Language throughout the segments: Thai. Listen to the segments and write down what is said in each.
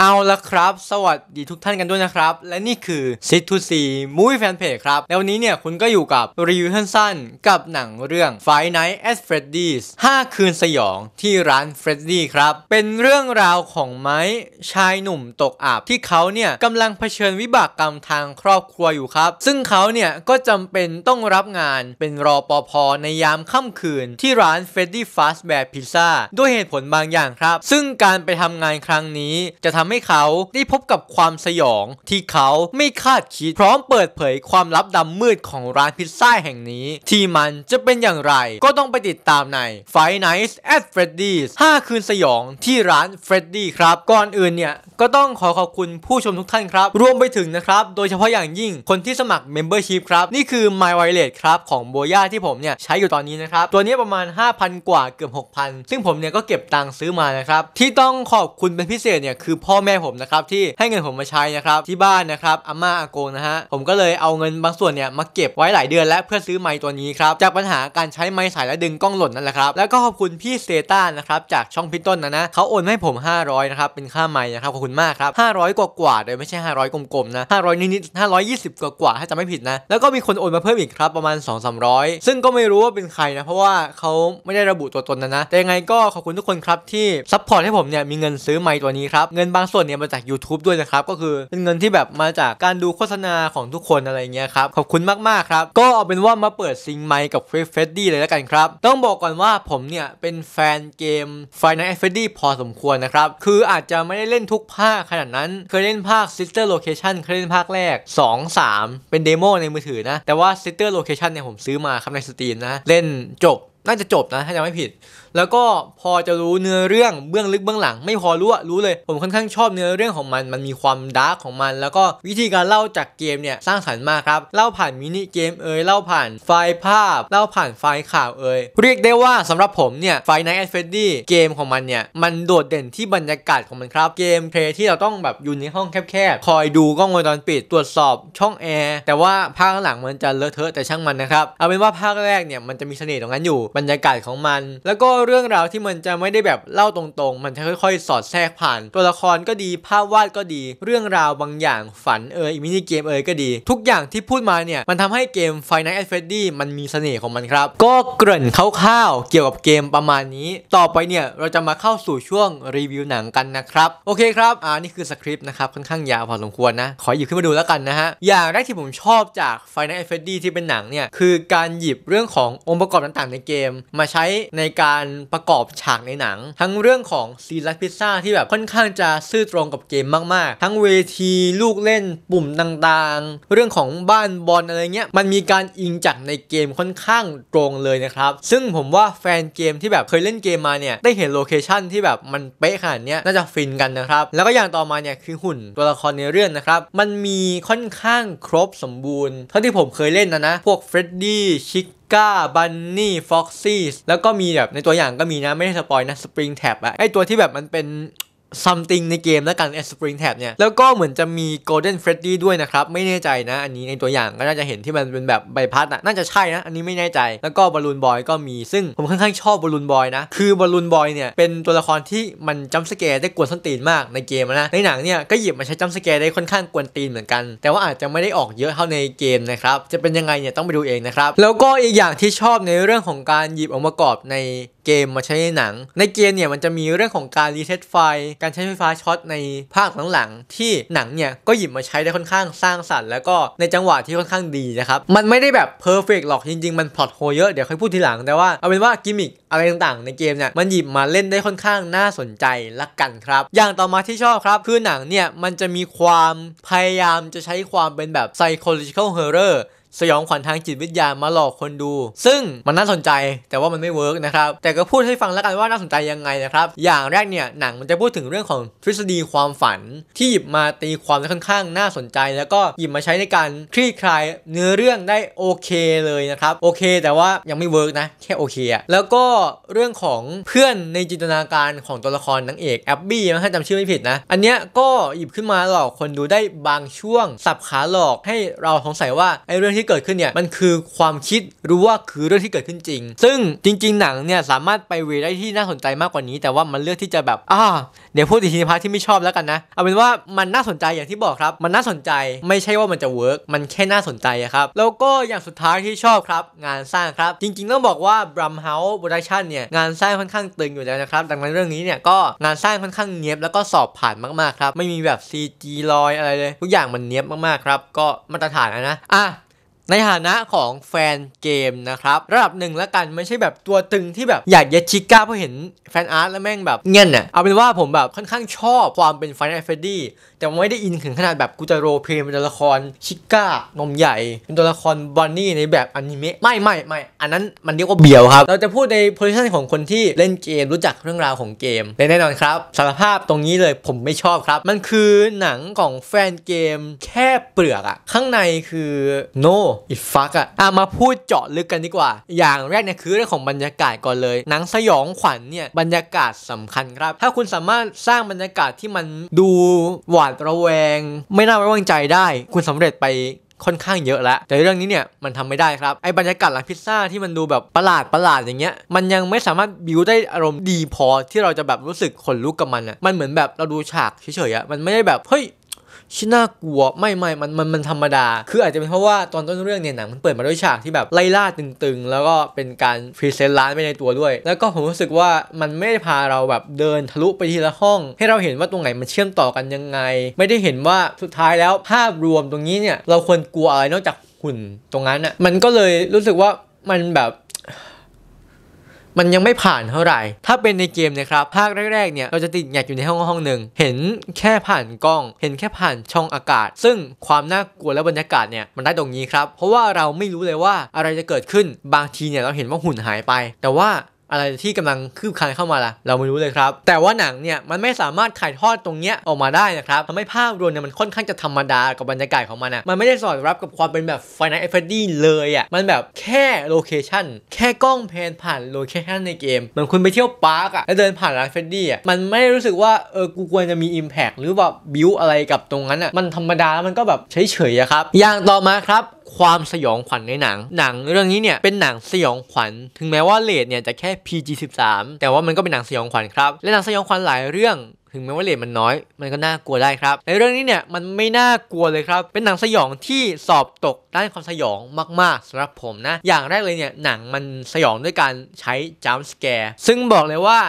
เอาละครับ สวัสดีทุกท่านกันด้วยนะครับ และนี่คือ s i t to See Movie Fan Page ครับ แล้ววันนี้เนี่ยคุณก็อยู่กับรีวิวสั้นๆกับหนังเรื่อง Five Nights at Freddy's 5 คืนสยองที่ร้าน Freddy ครับ เป็นเรื่องราวของไม้ชายหนุ่มตกอับที่เขาเนี่ยกำลังเผชิญวิบากกรรมทางครอบครัวอยู่ครับ ซึ่งเขาเนี่ยก็จำเป็นต้องรับงานเป็นรอปภในยามค่ำคืนที่ร้าน Freddy f a z b e a พ Pizza ด้วยเหตุผลบางอย่างครับ ซึ่งการไปทำงานครั้งนี้จะทำาให้เขาได้พบกับความสยองที่เขาไม่คาดคิด พร้อมเปิดเผยความลับดำมืดของร้านพิซซ่าแห่งนี้ ที่มันจะเป็นอย่างไรก็ต้องไปติดตามใน Five Nights at Freddy's 5 คืนสยองที่ร้าน Freddy ครับ ก่อนอื่นเนี่ยก็ต้องขอขอบคุณผู้ชมทุกท่านครับรวมไปถึงนะครับโดยเฉพาะอย่างยิ่งคนที่สมัคร Membership ครับ นี่คือ My Wallet ครับของโบย่าที่ผมเนี่ยใช้อยู่ตอนนี้นะครับตัวนี้ประมาณ5,000 กว่าเกือบ6,000 ซึ่งผมเนี่ยก็เก็บตังค์ซื้อมานะครับที่ต้องขอบคุณเป็นพิเศษเนี่ยคือพ่อพ่อแม่ผมนะครับที่ให้เงินผมมาใช้นะครับที่บ้านนะครับอาม่าอากงนะฮะผมก็เลยเอาเงินบางส่วนเนี่ยมาเก็บไว้หลายเดือนแล้วเพื่อซื้อไม้ตัวนี้ครับจากปัญหาการใช้ไม้สายและดึงกล้องหล่นนั่นแหละครับ แล้วก็ขอบคุณพี่เซต้านะครับจากช่องพิต้นนะนะเขาโอนให้ผม 500นะครับเป็นค่าไม้นะครับขอบคุณมากครับ500 กว่ากว่าเลยไม่ใช่500 กลมๆนะ500นิดๆ520กว่ากว่าถ้าจะไม่ผิดนะแล้วก็มีคนโอนมาเพิ่มอีกครับประมาณ2 3 0 0 ซึ่งก็ไม่รู้ว่าเป็นใครนะเพราะว่าเขาไม่ได้ระบุตัวตนนะนะแต่ยังไงก็ขอบคุณทุกคนครับที่ซัพพอร์ตให้ผมเนี่ยมีเงินซื้อไม้ตัวนี้ครับเงินบางางส่วนเนี่ยมาจาก YouTube ด้วยนะครับก็คือเป็นเงินที่แบบมาจากการดูโฆษณาของทุกคนอะไรเงี้ยครับ ขอบคุณมากๆครับก็เอาเป็นว่ามาเปิดซิงไมค์กับเฟรฟเฟดดี้เลยแล้วกันครับ ต้องบอกก่อนว่าผมเนี่ยเป็นแฟนเกม f น์ a อ f เฟดดี้พอสมควรนะครับ คืออาจจะไม่ได้เล่นทุกภาคขนาดนั้น เคยเล่นภาค Sister Location เคยเล่นภาคแรก 2 3 เป็นเดโมในมือถือนะแต่ว่า Sister Location เนี่ยผมซื้อมาครับในสตรีมนะเล่นจบน่าจะจบนะถ้าจำไม่ผิดแล้วก็พอจะรู้เนื้อเรื่อง เบื้องลึกเบื้องหลัง ไม่พอรู้อะรู้เลยผมค่อนข้างชอบเนื้อเรื่องของมัน มันมีความดาร์กของมัน แล้วก็วิธีการเล่าจากเกมเนี่ยสร้างสรรค์มากครับเล่าผ่านมินิเกมเอ่ยเล่าผ่านไฟล์ภาพ เล่าผ่านไฟล์ข่าวเอ่ยเรียกได้ว่าสำหรับผมเนี่ยไฟ n น g h แอดเฟดดี้เกมของมันเนี่ยมันโดดเด่นที่บรรยากาศของมันครับเกมเพลย์ที่เราต้องแบบอยู่ในห้องแคบๆคอยดูกล้องวงจรปิดตรวจสอบช่องแอร์แต่ว่าภาคหลังมันจะเลอะเทอะแต่ช่างมันนะครับเอาเป็นว่าภาคแรกเนี่ยมันจะมีเสน่ห์ตรงนั้นอยู่บรรยากาศของมัน แล้วก็เรื่องราวที่มันจะไม่ได้แบบเล่าตรงๆ มันจะค่อย ๆ สอดแทรกผ่านตัวละครก็ดีภาพวาดก็ดี เรื่องราวบางอย่างฝันเอ่ยมินิเกมเอ่ยก็ดี ทุกอย่างที่พูดมาเนี่ย มันทำให้เกม f i n a l f ฟ e ดี y มันมีเสน่ห์ของมันครับ ก็เกริ่นคร่าวๆเกี่ยวกับเกมประมาณนี้ ต่อไปเนี่ย เราจะมาเข้าสู่ช่วงรีวิวหนังกันนะครับ โอเคครับอ่านี่คือสคริปต์นะครับค่อนข้างยาวพอสมควรนะขอหยิบขึ้นมาดูแล้วกันนะฮะอย่างแรกที่ผมชอบจาก f i n a l f ฟ e ดี y ที่เป็นหนังเนี่ยคือการหยิบเรื่องขององค์ประกอบต่างๆ ในเกมมาใช้ในการประกอบฉากในหนังทั้งเรื่องของซีรัสพิซซ่าที่แบบค่อนข้างจะซื่อตรงกับเกมมากๆทั้งเวทีลูกเล่นปุ่มต่างๆ เรื่องของบ้านบอลอะไรเงี้ยมันมีการอิงจากในเกมค่อนข้างตรงเลยนะครับ ซึ่งผมว่าแฟนเกมที่แบบเคยเล่นเกมมาเนี่ยได้เห็นโลเคชั่นที่แบบมันเป๊ะขนาดนี้น่าจะฟินกันนะครับแล้วก็อย่างต่อมาเนี่ยคือหุ่นตัวละครในเรื่องนะครับมันมีค่อนข้างครบสมบูรณ์เท่าที่ผมเคยเล่นนะนะ พวกเฟรดดี้ชิกก้าบันนี่ฟ็อกซี่ แล้วก็มีแบบในตัวอย่างก็มีนะไม่ได้สปอยนะสปริงแท็บอะไอตัวที่แบบมันเป็น something ในเกมแล้วกันไอ Spring Tab เนี่ย แล้วก็เหมือนจะมี Golden Freddy ด้วยนะครับ ไม่แน่ใจนะอันนี้ในตัวอย่างก็น่าจะเห็นที่มันเป็นแบบใบพัดนะน่าจะใช่นะ อันนี้ไม่แน่ใจแล้วก็บอลลูนบอยก็มีซึ่งผมค่อนข้างชอบบอลลูนบอยนะ คือบอลลูนบอยเนี่ยเป็นตัวละครที่มันจัมสแกร์ได้กวนส้นตีนมากในเกมนะ ในหนังเนี่ยก็หยิบมาใช้จัมสแกร์ได้ค่อนข้างกวนตีนเหมือนกัน แต่ว่าอาจจะไม่ได้ออกเยอะเท่าในเกมนะครับจะเป็นยังไงเนี่ยต้องไปดูเองนะครับแล้วก็อีกอย่างที่ชอบในเรื่องของการหยิบองค์ประกอบในเกมมาใช้ในหนัง ในเกมเนี่ยมันจะมีเรื่องของการรีเซ็ตไฟ การใช้ไฟฟ้าช็อตในภาคหลังๆ ที่หนังเนี่ยก็หยิบมาใช้ได้ค่อนข้างสร้างสรรค์แล้วก็ในจังหวะที่ค่อนข้างดีนะครับ มันไม่ได้แบบเพอร์เฟกหรอกจริงๆ มันพล็อตโฮเยอะ เดี๋ยวค่อยพูดทีหลัง แต่ว่าเอาเป็นว่ากิมมิคอะไรต่างๆในเกมเนี่ยมันหยิบมาเล่นได้ค่อนข้างน่าสนใจละกันครับ อย่างต่อมาที่ชอบครับ คือหนังเนี่ยมันจะมีความพยายามจะใช้ความเป็นแบบ psychological horror สยองขวัญทางจิตวิทยามาหลอกคนดู ซึ่งมันน่าสนใจแต่ว่ามันไม่เวิร์กนะครับ แต่ก็พูดให้ฟังแล้วกันว่าน่าสนใจยังไงนะครับ อย่างแรกเนี่ยหนังมันจะพูดถึงเรื่องของทฤษฎีความฝันที่หยิบมาตีความได้ค่อนข้างน่าสนใจ แล้วก็หยิบมาใช้ในการคลี่คลายเนื้อเรื่องได้โอเคเลยนะครับโอเค แต่ว่ายังไม่เวิร์กนะแค่โอเคอะแล้วก็เรื่องของเพื่อนในจินตนาการของตัวละครนางเอกแอบบี้นะถ้าจำชื่อไม่ผิดนะอันเนี้ยก็หยิบขึ้นมาหลอกคนดูได้บางช่วงสับขาหลอกให้เราสงสัยว่าไอ้เรื่องที่เกิดขึ้นเนี่ยมันคือความคิดรู้ว่าคือเรื่องที่เกิดขึ้นจริงซึ่งจริงๆ หนังเนี่ยสามารถไปเวได้ที่น่าสนใจมากกว่านี้ แต่ว่ามันเลือกที่จะแบบอ่าเดี๋ยวพูดอึงทีพาร์ทที่ไม่ชอบแล้วกันนะ เอาเป็นว่ามันน่าสนใจอย่างที่บอกครับมันน่าสนใจไม่ใช่ว่ามันจะเวิร์กมันแค่น่าสนใจครับแล้วก็อย่างสุดท้ายที่ชอบครับงานสร้างครับจริงๆต้องบอกว่าบรัมเฮาส์บรัชันเนี่ยงานสร้างค่อนข้างตึงอยู่แล้วนะครับ ดังนั้นเรื่องนี้เนี่ยก็ งานสร้างค่อนข้างเนียบแล้วก็สอบผ่านมากๆครับ ไม่มีแบบ CG ลอยอะไรเลย ทุกอย่างมันเนียบมากๆครับ ก็มาตรฐานนะอ่ะในฐานะของแฟนเกมนะครับ ระดับหนึ่งแล้วกันไม่ใช่แบบตัวตึงที่แบบอยากยัดชิก้าเพราะเห็นแฟนอาร์ตแล้วแม่งแบบเงี้ยน่ะเอาเป็นว่าผมแบบค่อนข้างชอบความเป็นไฟนอลเฟดดี้แต่ไม่ได้อินถึงขนาดแบบ กูจะโรเพลย์เป็นตัวละครชิก้า นมใหญ่ เป็นตัวละครบอนนี่ในแบบอนิเมะไม่ไม่ไม่อันนั้นมันเรียกว่าเบียวครับ เราจะพูดในโพสิชันของคนที่เล่นเกมรู้จักเรื่องราวของเกมแน่นอนครับสารภาพตรงนี้เลยผมไม่ชอบครับ มันคือหนังของแฟนเกมแค่เปลือกอะข้างในคือโ no อีฟักอะอ่ะมาพูดเจาะลึกกันดีกว่า อย่างแรกเนี่ยคือเรื่องของบรรยากาศก่อนเลย หนังสยองขวัญเนี่ยบรรยากาศสำคัญครับ ถ้าคุณสามารถสร้างบรรยากาศที่มันดูหวาดระแวง ไม่น่าไว้วางใจได้ คุณสำเร็จไปค่อนข้างเยอะแล้ว แต่เรื่องนี้เนี่ย มันทำไม่ได้ครับ ไอ้บรรยากาศหลังพิซซ่าที่มันดูแบบประหลาดประหลาดอย่างเงี้ยมันยังไม่สามารถบิวได้อารมณ์ดีพอที่เราจะแบบรู้สึกขนลุกกับมันอ่ะ มันเหมือนแบบเราดูฉากเฉยๆอ่ะ มันไม่ได้แบบเฮ้ยชิน่ากลัวไม่ไม่มันมันมันธรรมดา คืออาจจะเป็นเพราะว่าตอนต้นเรื่องเนี่ยหนังมันเปิดมาด้วยฉากที่แบบไล่ล่าตึงๆ แล้วก็เป็นการพรีเซนต์ร้านไปในตัวด้วย แล้วก็ผมรู้สึกว่ามันไม่ได้พาเราแบบเดินทะลุไปทีละห้อง ให้เราเห็นว่าตรงไหนมันเชื่อมต่อกันยังไง ไม่ได้เห็นว่าสุดท้ายแล้วภาพรวมตรงนี้เนี่ยเราควรกลัวอะไรนอกจากหุ่นตรงนั้นอ่ะมันก็เลยรู้สึกว่ามันแบบมันยังไม่ผ่านเท่าไหร่ ถ้าเป็นในเกมนะครับภาคแรก ๆ เนี่ยเราจะติดแงกอยู่ในห้องห้องหนึ่ง เห็นแค่ผ่านกล้อง เห็นแค่ผ่านช่องอากาศ ซึ่งความน่ากลัวและบรรยากาศเนี่ยมันได้ตรงนี้ครับ เพราะว่าเราไม่รู้เลยว่าอะไรจะเกิดขึ้น บางทีเนี่ยเราเห็นว่าหุ่นหายไป แต่ว่าอะไรที่กำลังคืบคลานเข้ามาล่ะเราไม่รู้เลยครับ แต่ว่าหนังเนี่ยมันไม่สามารถถ่ายทอดตรงเนี้ยออกมาได้นะครับทำให้ภาพรวมเนี่ยมันค่อนข้างจะธรรมดากับบรรยากาศของมันนะมันไม่ได้สอดรับกับความเป็นแบบไฟนอลเอฟเฟดี้เลยอะ่ะมันแบบแค่โลเคชั่นแค่กล้องแพนผ่านโลเคชั่นในเกมเหมือนคุณไปเที่ยวปาร์กอะ่ะแล้วเดินผ่านร้านเฟดดี้อ่ะมันไม่รู้สึกว่าเออกูควรจะมีอิมแพกหรือว่าบิวอะไรกับตรงนั้นอะ่ะมันธรรมดาแล้วมันก็แบบเฉยๆครับอย่างต่อมาครับความสยองขวัญในหนัง หนังเรื่องนี้เนี่ยเป็นหนังสยองขวัญ ถึงแม้ว่าเลดเนี่ยจะแค่ PG13 แต่ว่ามันก็เป็นหนังสยองขวัญครับ และหนังสยองขวัญหลายเรื่อง ถึงแม้ว่าเลดมันน้อย มันก็น่ากลัวได้ครับ ในเรื่องนี้เนี่ยมันไม่น่ากลัวเลยครับ เป็นหนังสยองที่สอบตกด้านความสยองมากๆสำหรับผมนะ อย่างแรกเลยเนี่ยหนังมันสยองด้วยการใช้จัมส์แกร์ซึ่งบอกเลยว่า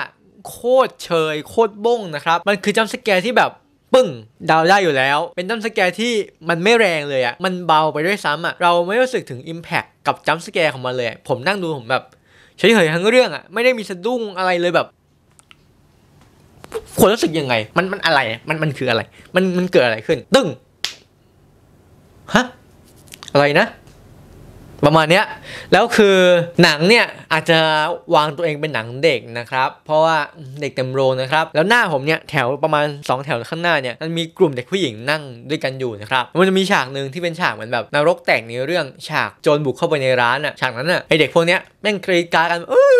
โคตรเชย โคตรบ้งนะครับ มันคือจัมส์แกร์ที่แบบปึ้ง ดาวได้อยู่แล้ว เป็นจัมสแกร์ที่มันไม่แรงเลยอะมันเบาไปด้วยซ้ำอะเราไม่รู้สึกถึง Impact กับจัมสแกร์ของมันเลยผมนั่งดูผมแบบเฉยๆทั้งเรื่องอะ ไม่ได้มีสะดุ้งอะไรเลยแบบควรรู้สึกยังไง มันมันอะไร มันมันคืออะไร มันมันเกิดอะไรขึ้น ตึ้งฮะอะไรนะประมาณเนี้ยแล้วคือหนังเนี่ยอาจจะวางตัวเองเป็นหนังเด็กนะครับเพราะว่าเด็กเต็มโรงนะครับแล้วหน้าผมเนี่ยแถวประมาณ 2 แถวข้างหน้าเนี่ยมันมีกลุ่มเด็กผู้หญิงนั่งด้วยกันอยู่นะครับมันจะมีฉากหนึ่งที่เป็นฉากเหมือนแบบนรกแตกในเรื่องฉากโจรบุกเข้าไปในร้านอะฉากนั้นอะไอเด็กพวกเนี้ยแม่งกรีดการกันเอ้ย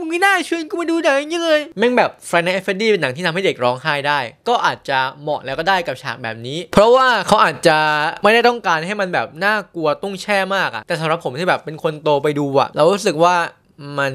มึงไม่น่าชวนกูมาดูหนังอย่างนี้เลยแม่งแบบ Friday n i g h ด f ้ e d d y เป็นหนังที่ทำให้เด็กร้องไห้ได้ ก็อาจจะเหมาะแล้วก็ได้กับฉากแบบนี้ เพราะว่าเขาอาจจะไม่ได้ต้องการให้มันแบบน่ากลัวตุ้งแช่มากอะแต่สำหรับผมที่แบบเป็นคนโตไปดูอะเรารู้สึกว่ามัน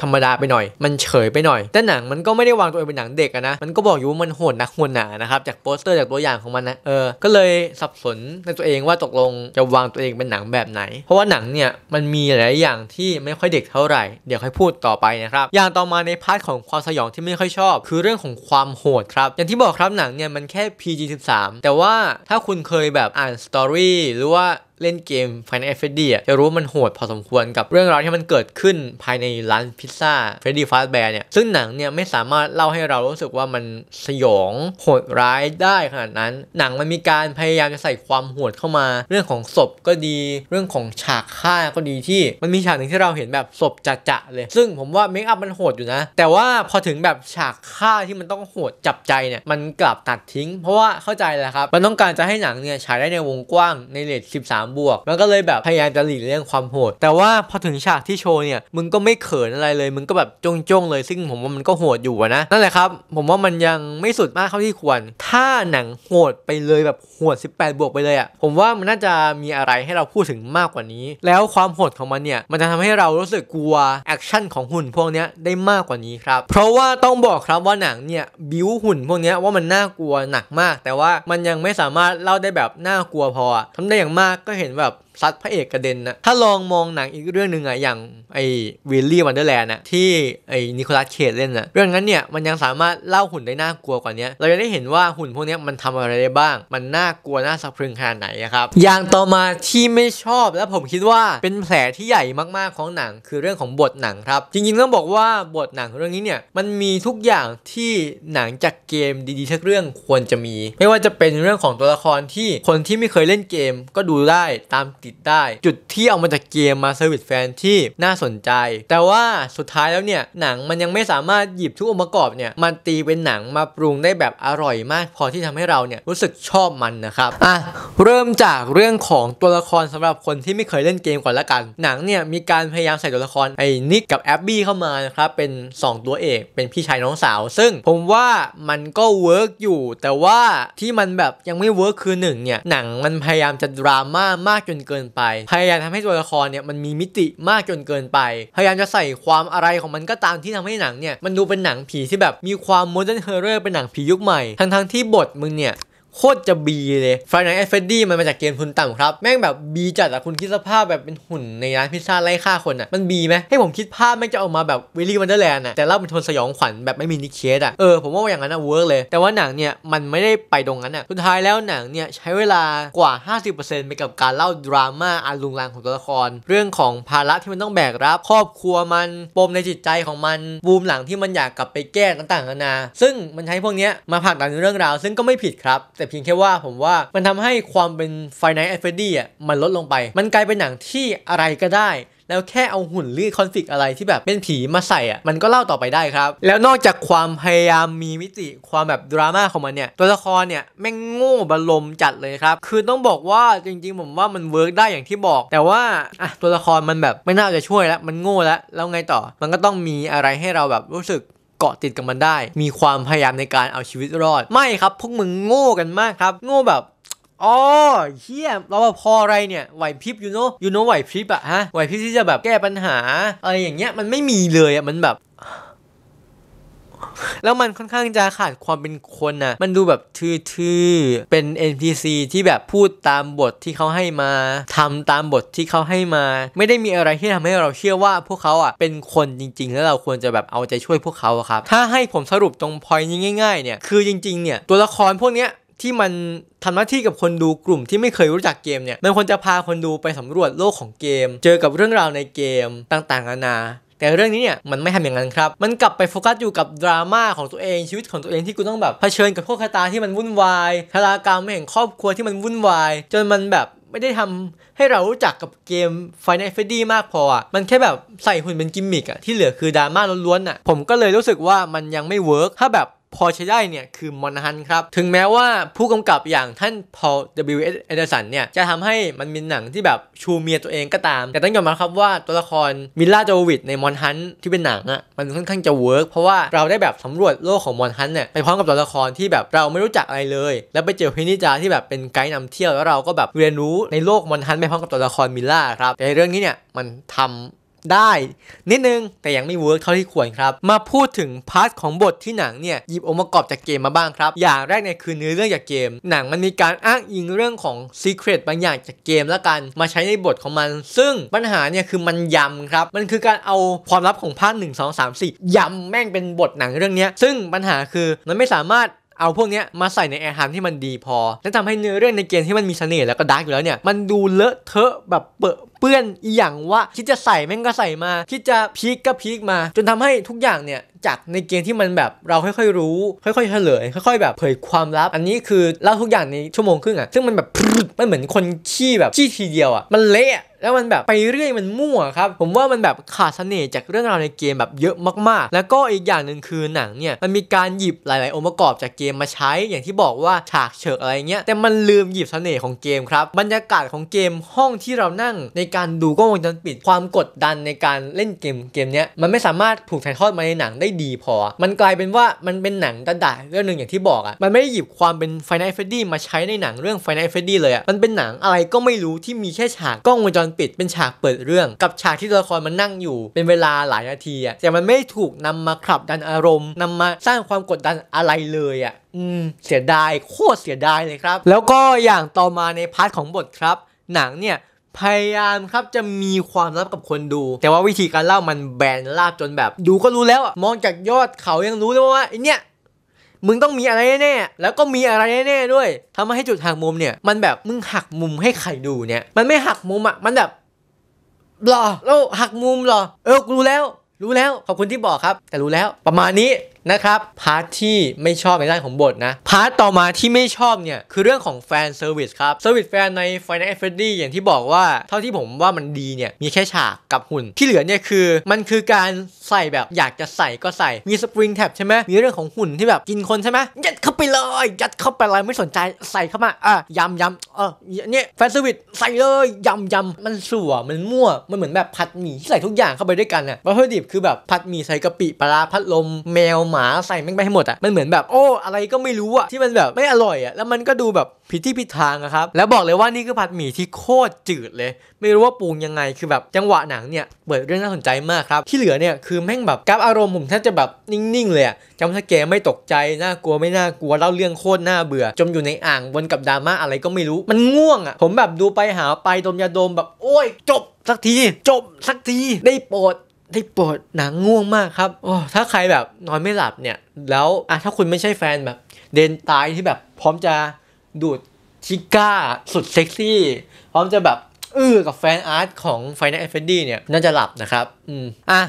ธรรมดาไปหน่อยมันเฉยไปหน่อย แต่หนังมันก็ไม่ได้วางตัวเองเป็นหนังเด็กะนะมันก็บอกอยู่ว่ามันโหดนักโหดหนานะครับจากโปสเตอร์จากตัวอย่างของมันนะเออก็เลยสับสนในตัวเองว่าตกลงจะวางตัวเองเป็นหนังแบบไหน เพราะว่าหนังเนี่ยมันมีหลายอย่างที่ไม่ค่อยเด็กเท่าไหร่เดี๋ยวค่อยพูดต่อไปนะครับอย่างต่อมาในพาร์ทของความสยองที่ไม่ค่อยชอบ คือเรื่องของความโหดครับอย่างที่บอกครับหนังเนี่ยมันแค่ PG 13แต่ว่าถ้าคุณเคยแบบอ่านสตอรี่หรือว่าเล่นเกม Final f ฟดดี y อ่ะจะรู้มันโหดพอสมควรกับเรื่องราวที่มันเกิดขึ้นภายในร้านพิซซ่า Freddy Fazbear เนี่ย ซึ่งหนังเนี่ยไม่สามารถเล่าให้เรารู้สึกว่ามันสยองโหดร้ายได้ขนาดนั้น หนังมันมีการพยายามจะใส่ความโหดเข้ามา เรื่องของศพก็ดีเรื่องของฉากฆ่าก็ดีที่มันมีฉากหนึ่งที่เราเห็นแบบศพจัดๆเลย ซึ่งผมว่าเมคอัพมันโหดอยู่นะ แต่ว่าพอถึงแบบฉากฆ่าที่มันต้องโหดจับใจเนี่ยมันกลับตัดทิ้ง เพราะว่าเข้าใจแหละครับมันต้องการจะให้หนังเนี่ยฉายได้ในวงกว้างในเลท13 3บวกมันก็เลยแบบพยายามจะหลีกเลี่ยงความโหด แต่ว่าพอถึงฉากที่โชว์เนี่ยมึงก็ไม่เขินอะไรเลย มึงก็แบบจ้งๆเลยซึ่งผมว่ามันก็โหดอยู่นะนั่นแหละครับผมว่ามันยังไม่สุดมากเท่าที่ควร ถ้าหนังโหดไปเลยแบบโหด18 บวกไปเลยอะ่ะผมว่ามันน่าจะมีอะไรให้เราพูดถึงมากกว่านี้ แล้วความโหดของมันเนี่ยมันจะทำให้เรารู้สึกกลัวแอคชั่นของหุ่นพวกนี้ได้มากกว่านี้ครับ เพราะว่าต้องบอกครับว่าหนังเนี่ยบิ้วหุ่นพวกนี้ว่ามันน่ากลัวหนักมากแต่ว่ามันยังไม่สามารถเล่าได้แบบน่ากลัวพอทำได้อย่างมากก็ยเห็นแบบซัดพระเอกกระเด็นนะถ้าลองมองหนังอีกเรื่องหนึ่งอะอย่างไอ้วิลลี่วันเดอร์แลนด์อะที่ไอ้นิโคลัสเคดเล่นอะเรื่องนั้นเนี่ยมันยังสามารถเล่าหุ่นได้น่ากลัวกว่านี้ เราจะได้เห็นว่าหุ่นพวกนี้มันทำอะไรได้บ้าง มันน่ากลัวน่าสะพรึงขนาดไหนครับ อย่างต่อมาที่ไม่ชอบและผมคิดว่าเป็นแผลที่ใหญ่มากๆของหนังคือเรื่องของบทหนังครับ จริงๆต้องบอกว่าบทหนังเรื่องนี้เนี่ยมันมีทุกอย่างที่หนังจากเกมดีๆทุกเรื่องควรจะมี ไม่ว่าจะเป็นเรื่องของตัวละครที่คนที่ไม่เคยเล่นเกมก็ดูได้ได้ตามติดได้จุดที่เอามาจากเกมมาเซอร์วิสแฟนที่น่าสนใจแต่ว่าสุดท้ายแล้วเนี่ย หนังมันยังไม่สามารถหยิบทุกองค์ประกอบเนี่ยมาตีเป็นหนังมาปรุงได้แบบอร่อยมาก พอที่ทำให้เราเนี่ยรู้สึกชอบมันนะครับอ่ะเริ่มจากเรื่องของตัวละครสำหรับคนที่ไม่เคยเล่นเกม ก่อนละกัน หนังเนี่ยมีการพยายามใส่ตัวละครไอ้นิกกับแอบบี้เข้ามานะครับเป็น 2 ตัวเอก เป็นพี่ชายน้องสาว ซึ่งผมว่ามันก็เวิร์กอยู่แต่ว่าที่มันแบบยังไม่เวิร์กคือหนึ่งเนี่ยหนังมันพยายามจะดราม่ามากจนเกินไป พยายามทำให้ตัวละครเนี่ยมันมีมิติมากจนเกินไป พยายามจะใส่ความอะไรของมันก็ตามที่ทำให้หนังเนี่ย มันดูเป็นหนังผี ที่แบบมีความโมเดิร์นเฮอร์เรอร์เป็นหนังผียุคใหม่ ทั้งๆที่บทมึงเนี่ยโคตรจะบีเลยฟรายไนท์แอฟเฟดดี้มันมาจากเกมทุนต่ำครับ แม่งแบบบีจัดอะคุณคิดสภาพแบบเป็นหุ่นในร้านพิซซ่าไล่ฆ่าคนอะมันบีไหม ให้ผมคิดภาพแม่งจะออกมาแบบวิลลี่วันเดอร์แลนด์อะแต่เล่าเป็นทนสยองขวัญแบบไม่มีนิเคสอะเออผมว่าอย่างนั้นอะเวิร์กเลย แต่ว่าหนังเนี่ยมันไม่ได้ไปตรงนั้นอะสุดท้ายแล้วหนังเนี่ยใช้เวลากว่า 50%ไปกับการเล่าดราม่าอารมณ์รังของตัวละคร เรื่องของภาระที่มันต้องแบกรับ ครอบครัวมัน ปมในจิตใจของมันบูมหลังที่มันอยากกลับไปแก้ต่างๆนานา ซึ่งมันใช้พวกเนี้ยมาผักดันเรื่องราว ซึ่งก็ไม่ผิดครับแแต่เพียงแค่ว่าผมว่ามันทำให้ความเป็นไฟไนท์แอฟเฟดี้อ่ะมันลดลงไป มันกลายเป็นหนังที่อะไรก็ได้ แล้วแค่เอาหุ่นหรือคอนฟ lict อะไรที่แบบเป็นผีมาใส่อ่ะ มันก็เล่าต่อไปได้ครับ แล้วนอกจากความพยายามมีมิติความแบบดราม่าของมันเนี่ยตัวละครเนี่ยแม่งโง่บลมจัดเลยครับ คือต้องบอกว่าจริงๆ ผมว่ามันเวิร์กได้อย่างที่บอก แต่ว่าอ่ะตัวละครมันแบบไม่น่าจะช่วยแล้ว มันโง่แล้วแล้วไงต่อ มันก็ต้องมีอะไรให้เราแบบรู้สึกกาะติดกับมันได้ มีความพยายามในการเอาชีวิตรอด ไม่ครับ พวกมึงโง่กันมากครับ โง่แบบอ๋อเฮียราพออะไรเนี่ย ไหวพริบอยู่โนอยู่โนไหวพริบอะฮะ ไหวพริบที่จะแบบแก้ปัญหา อะไรอย่างเงี้ยมันไม่มีเลยอะมันแบบแล้วมันค่อนข้างจะขาดความเป็นคนนะมันดูแบบทื่อๆ เป็น NPC ที่แบบพูดตามบทที่เขาให้มา ทำตามบทที่เขาให้มา ไม่ได้มีอะไรที่ทำให้เราเชื่อว่าพวกเขาอ่ะเป็นคนจริงๆ แล้วเราควรจะแบบเอาใจช่วยพวกเขาครับ ถ้าให้ผมสรุปตรงพอยนี้ง่ายๆ เนี่ย คือจริงๆ เนี่ยตัวละครพวกเนี้ยที่มันทำหน้าที่กับคนดูกลุ่มที่ไม่เคยรู้จักเกมเนี่ย มันควรจะพาคนดูไปสำรวจโลกของเกม เจอกับเรื่องราวในเกมต่างๆ นานาแต่เรื่องนี้เนี่ยมันไม่ทำอย่างนั้นครับ มันกลับไปโฟกัสอยู่กับดราม่าของตัวเองชีวิตของตัวเองที่กูต้องแบบเผชิญกับโชคชะตาที่มันวุ่นวายชารากรรมแห่งครอบครัวที่มันวุ่นวายจนมันแบบไม่ได้ทำให้เรารู้จักกับเกม Final f a n t a s มากพออ่ะมันแค่แบบใส่หุ่นเป็นกิมมิกอ่ะที่เหลือคือดราม่าล้วนๆอ่ะผมก็เลยรู้สึกว่ามันยังไม่เวิร์กถ้าแบบพอใช้ได้เนี่ยคือมอนฮันครับ ถึงแม้ว่าผู้กำกับอย่างท่านพอล W. เอเดอร์สันเนี่ย จะทำให้มันมีหนังที่แบบชูเมียตัวเองก็ตาม แต่ต้องยอมรับครับว่าตัวละครมิลล่าโจวิดในมอนฮัน ที่เป็นหนังอะ่ะมันค่อนข้างจะเวิร์กเพราะว่าเราได้แบบสำรวจโลกของมอนฮันเนี่ยไปพร้อมกับตัวละครที่แบบเราไม่รู้จักอะไรเลย แล้วไปเจอพินิจาที่แบบเป็นไกด์นำเที่ยวแล้วเราก็แบบเรียนรู้ในโลกมอนฮันไปพร้อมกับตัวละครมิลล่าครับแต่เรื่องนี้เนี่ยมันทำได้นิดนึง แต่ยังไม่เวิร์กเท่าที่ควรครับ มาพูดถึงพาร์ทของบทที่หนังเนี่ยหยิบองค์ประกอบจากเกมมาบ้างครับ อย่างแรกเนี่ยคือเนื้อเรื่องจากเกม หนังมันมีการอ้างอิงเรื่องของซีเครตบางอย่างจากเกมและกันมาใช้ในบทของมัน ซึ่งปัญหาเนี่ยคือมันยำครับ มันคือการเอาความลับของภาคมสี่ยำแม่งเป็นบทหนังเรื่องนี้ซึ่งปัญหาคือมันไม่สามารถเอาพวกนี้มาใส่ในแอร์ฮัม์ที่มันดีพอ และทำให้เนื้อเรื่องในเกมที่มันมีเสน่ห์แล้วก็ดาร์กอยู่แล้วเนี่ยมันดูเลอะเทอะแบบเปอะปื้อนอีหยังวะคิดจะใส่แม่งก็ใส่มาคิดจะพีกก็พีกมา จนทำให้ทุกอย่างเนี่ยจากในเกมที่มันแบบเราค่อยๆรู้ค่อย ๆเฉลยค่อย ๆแบบเผยความลับอันนี้คือเล่าทุกอย่างในชั่วโมงครึ่งอะซึ่งมันแบบมันเหมือนคนขี้แบบขี้ทีเดียวอะมันเละแล้วมันแบบไปเรื่อยมันมั่วครับผมว่ามันแบบขาดเสน่ห์จากเรื่องราวในเกมแบบเยอะมากๆ แล้วก็อีกอย่างหนึ่งคือหนังเนี่ยมันมีการหยิบหลาย ๆ องค์ประกอบจากเกมมาใช้อย่างที่บอกว่าฉากเฉิกอะไรเงี้ยแต่มันลืมหยิบเสน่ห์ของเกมครับ บรรยากาศของเกมห้องที่เรานั่งในการดูกล้องวงจรปิดความกดดันในการเล่นเกมเกมนี้มันไม่สามารถถูกถ่ายทอดมาในหนังได้ดีพอ มันกลายเป็นว่ามันเป็นหนังตะด่าเรื่องหนึ่งอย่างที่บอกอะ่ะมันไม่ได้หยิบความเป็นไฟน a ลเฟดดี้มาใช้ในหนังเรื่องไฟน a ลเฟดดี้เลยอะ่ะมันเป็นหนังอะไรก็ไม่รู้ที่มีแค่ฉากกล้องวงจรปิดเป็นฉากเปิดเรื่อง กับฉากที่ตัวละครมันนั่งอยู่ เป็นเวลาหลายนาทีอะ่ะแต่มันไม่ถูกนำมาขับดันอารมณ์ นำมาสร้างความกดดันอะไรเลยอะ่ะอืม เสียดายโคตรเสียดายเลยครับ แล้วก็อย่างต่อมาในพาร์ทของบทครับหนังเนี่ยพยายามครับจะมีความลับกับคนดู แต่ว่าวิธีการเล่ามันแบนราบจนแบบ ดูก็รู้แล้วมองจากยอดเขายังรู้เลยว่าไอเนี้ยมึงต้องมีอะไรแน่แล้วก็มีอะไรแน่ด้วยทำาให้จุดหักมุมเนี่ย มันแบบมึงหักมุมให้ใครดูเนี่ย มันไม่หักมุมอ่ะมันแบบหรอแล้วหักมุมหรอ เออรู้แล้ว รู้แล้ว ขอบคุณที่บอกครับ แต่รู้แล้ว ประมาณนี้นะครับพาร์ทที่ไม่ชอบในด้านของบทนะพาร์ทต่อมาที่ไม่ชอบเนี่ยคือเรื่องของแฟนเซอร์วิสครับเซอร์วิสแฟนใน Final f a n t a s y อย่างที่บอกว่า เท่าที่ผมว่ามันดีเนี่ยมีแค่ฉากกับหุ่น ที่เหลือเนี่ยคือ มันคือการใส่แบบอยากจะใส่ก็ใส่มีสปริงแท็บใช่ไหมมีเรื่องของหุ่นที่แบบกินคนใช่ไหมยัดเข้าไปเลยยัดเข้าไปเลยไม่สนใจใส่เข้ามาอ่ะยำยำเออเนี่ยแฟนเซอร์วิสใส่เลยยำยำมันสัวมันมั่วมันเหมือนแบบผัดหมี่ที่ใส่ทุกอย่างเข้าไปด้วยกันอ่ะวัตถุดิบคือแบบผัดหมี่ใส่กะปิปลาพัดลมแมวมาใส่แม่งไปให้หมดอะมันเหมือนแบบโอ้อะไรก็ไม่รู้อะที่มันแบบไม่อร่อยอะแล้วมันก็ดูแบบผิดที่ผิดทางอะครับแล้วบอกเลยว่านี่คือผัดหมี่ที่โคตรจืดเลย ไม่รู้ว่าปรุงยังไงคือแบบจังหวะหนังเนี่ยเปิดเรื่องน่าสนใจมากครับที่เหลือเนี่ยคือแม่งแบบกราฟอารมณ์ผมแทบจะแบบนิ่ง ๆ เลยอะจำสแกไม่ตกใจน่ากลัวไม่น่ากลัวเล่าเรื่องโคตรน่าเบื่อ จมอยู่ในอ่างวนกับดราม่าอะไรก็ไม่รู้มันง่วงอะผมแบบดูไปหาไปดมยาดมแบบ โอ้ย จบ สักทีจบสักทีได้โปรดได้ปวดหนังง่วงมากครับ โอ้ ถ้าใครแบบนอนไม่หลับเนี่ย แล้วอ่ะถ้าคุณไม่ใช่แฟนแบบ เดนตายที่แบบพร้อมจะดูดชิก้าสุดเซ็กซี่ พร้อมจะแบบ อื้อ กับแฟนอาร์ตของไฟน์แอนเฟนดี้เนี่ยน่าจะหลับนะครับ อืมอ่ะ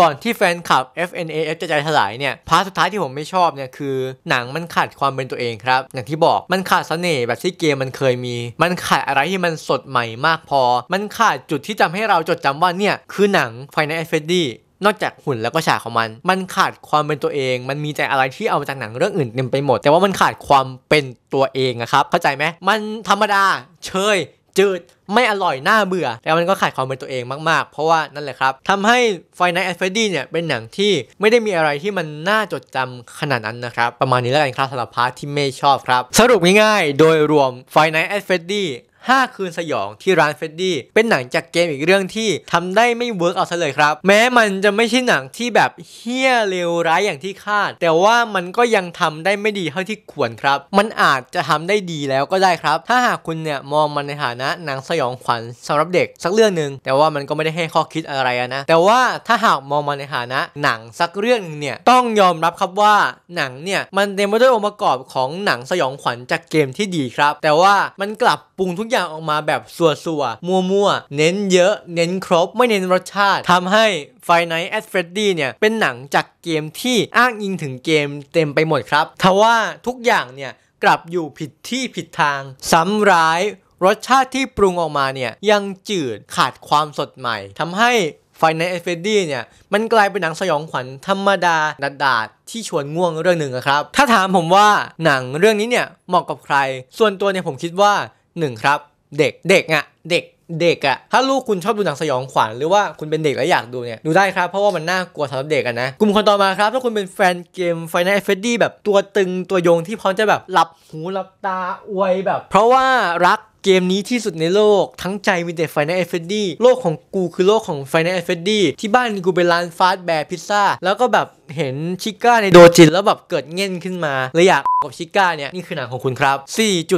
ก่อนที่แฟนคลับ FNAF จะใจถลายเนี่ย พาร์ทสุดท้ายที่ผมไม่ชอบเนี่ยคือ หนังมันขาดความเป็นตัวเองครับ อย่างที่บอก มันขาดเสน่ห์แบบที่เกมมันเคยมี มันขาดอะไรที่มันสดใหม่มากพอ มันขาดจุดที่ทำให้เราจดจำว่าเนี่ยคือหนัง Final Fantasy นอกจากหุ่นแล้วก็ฉากของมัน มันขาดความเป็นตัวเอง มันมีแต่อะไรที่เอามาจากหนังเรื่องอื่นเต็มไปหมด แต่ว่ามันขาดความเป็นตัวเองอะครับ เข้าใจไหมมันธรรมดาเชยจืดไม่อร่อยน่าเบื่อแล้วมันก็ขาดความเป็นตัวเองมากๆ เพราะว่านั่นแหละครับทำให้ไฟน์แอ t at f r e ดี้เนี่ยเป็นหนังที่ไม่ได้มีอะไรที่มันน่าจดจำขนาดนั้นนะครับ ประมาณนี้แล้วกันครับสำหรับพาร์ทที่ไม่ชอบครับ สรุปง่ายๆโดยรวมไฟน i g h t at f เฟ d d y 5 คืนสยองที่ร้านเฟดดี้เป็นหนังจากเกมอีกเรื่องที่ทำได้ไม่เวิร์กเอาซะเลยครับแม้มันจะไม่ใช่หนังที่แบบเฮี้ยเลวร้ายอย่างที่คาด แต่ว่ามันก็ยังทำได้ไม่ดีเท่าที่ควรครับ มันอาจจะทำได้ดีแล้วก็ได้ครับ ถ้าหากคุณเนี่ยมองมันในฐานะ หนังสยองขวัญสำหรับเด็กสักเรื่องหนึ่งแต่ว่ามันก็ไม่ได้ให้ข้อคิดอะไรนะ แต่ว่าถ้าหากมองมันในฐานะ หนังสักเรื่องเนี่ยต้องยอมรับครับว่าหนังเนี่ยมันเต็มไปด้วยองค์ประกอบของหนังสยองขวัญจากเกมที่ดีครับ แต่ว่ามันกลับปรุงทุกอย่างอย่างออกมาแบบสัวสัวมัวมัวเน้นเยอะ เน้นครบ ไม่เน้นรสชาติทำให้ไฟไนท์แอดเฟรดดี้เนี่ยเป็นหนังจากเกมที่อ้างอิงถึงเกมเต็มไปหมดครับ ทว่าทุกอย่างเนี่ยกลับอยู่ผิดที่ผิดทาง ซ้ำร้ายรสชาติที่ปรุงออกมาเนี่ยยังจืดขาดความสดใหม่ทำให้ไฟไน์แอสเฟรดี้เนี่ยมันกลายเป็นหนังสยองขวัญธรรมดาดัดดาดที่ชวนง่วงเรื่องหนึ่งครับ ถ้าถามผมว่าหนังเรื่องนี้เนี่ยเหมาะกับใคร ส่วนตัวเนี่ยผมคิดว่าหนึ่งครับ เด็กเด็กอะ่ะ เด็กเด็กอะถ้าลูกคุณชอบดูหนังสยองขวัญหรือว่าคุณเป็นเด็กแล้วอยากดูเนี่ยดูได้ครับ เพราะว่ามันน่ากลัวสำหรับเด็กอะนะ กลุ่มคนต่อมาครับ ถ้าคุณเป็นแฟนเกม Final Fantasy แบบตัวตึงตัวยงที่พร้อมจะแบบหลับหูหลับตาอวยแบบ เพราะว่ารักเกมนี้ที่สุดในโลกทั้งใจมีแต่ Final Fantasy โลกของกูคือโลกของ Final Fantasy ที่บ้านกูเป็นร้านฟาสต์แบร์พิซซ่าแล้วก็แบบเห็นชิก้าในโดจินแล้วแบบเกิดเง่นขึ้นมาเลยอยากกับชิก้าเนี่ยนี่คือหนังของคุณครับ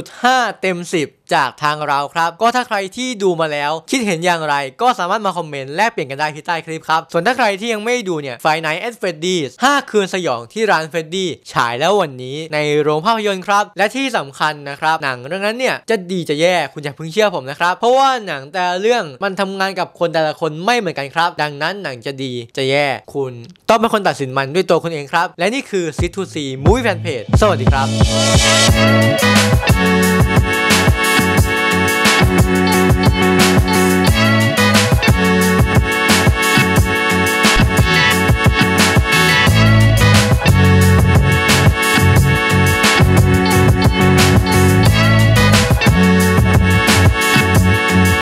4.5 เต็ม10จากทางเราครับก็ถ้าใครที่ดูมาแล้วคิดเห็นอย่างไรก็สามารถมาคอมเมนต์ แลกเปลี่ยนกันได้ที่ใต้คลิปครับ ส่วนถ้าใครที่ยังไม่ดูเนี่ยไฟไนท์แอดเฟรดดี้ห้าคืนสยองที่ร้านเฟรดดี้ฉายแล้ววันนี้ในโรงภาพยนตร์ครับ และที่สำคัญนะครับ หนังเรื่องนั้นเนี่ย จะดีจะแย่ คุณอย่าเพิ่งเชื่อผมนะครับ เพราะว่าหนังแต่เรื่องมันทำงานกับคนแต่ละคนไม่เหมือนกันครับ ดังนั้นหนังจะดีจะแย่คุณต้องเป็นคนตัดสินมันด้วยตัวคุณเองครับ และนี่คือ C2C Movie f แฟนเพจสวัสดีครับ